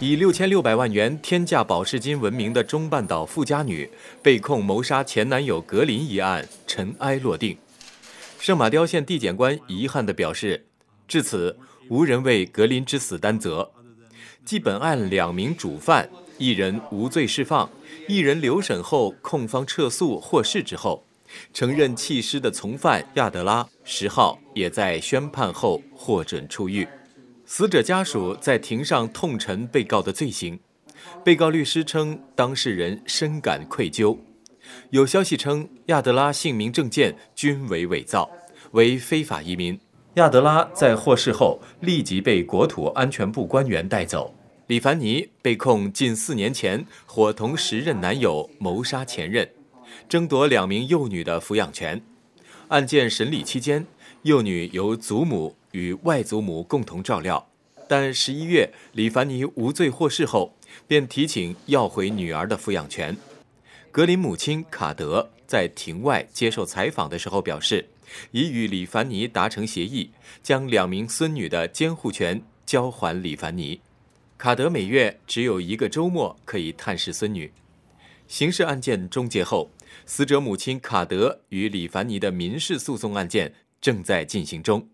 以六千六百万元天价保释金闻名的中半岛富家女，被控谋杀前男友格林一案尘埃落定。圣马刁县地检官遗憾地表示，至此无人为格林之死担责。继本案两名主犯，一人无罪释放，一人留审后控方撤诉获释之后，承认弃尸的从犯亚德拉十号也在宣判后获准出狱。死者家属在庭上痛陈被告的罪行，被告律师称当事人深感愧疚。有消息称，亚德拉姓名证件均为伪造，为非法移民。亚德拉在获释后立即被国土安全部官员带走。李凡尼被控近四年前伙同时任男友谋杀前任，争夺两名幼女的抚养权。案件审理期间，幼女由祖母。与外祖母共同照料，但十一月李凡尼无罪获释后，便提请要回女儿的抚养权。格林母亲卡德在庭外接受采访的时候表示，已与李凡尼达成协议，将两名孙女的监护权交还李凡尼。卡德每月只有一个周末可以探视孙女。刑事案件终结后，死者母亲卡德与李凡尼的民事诉讼案件正在进行中。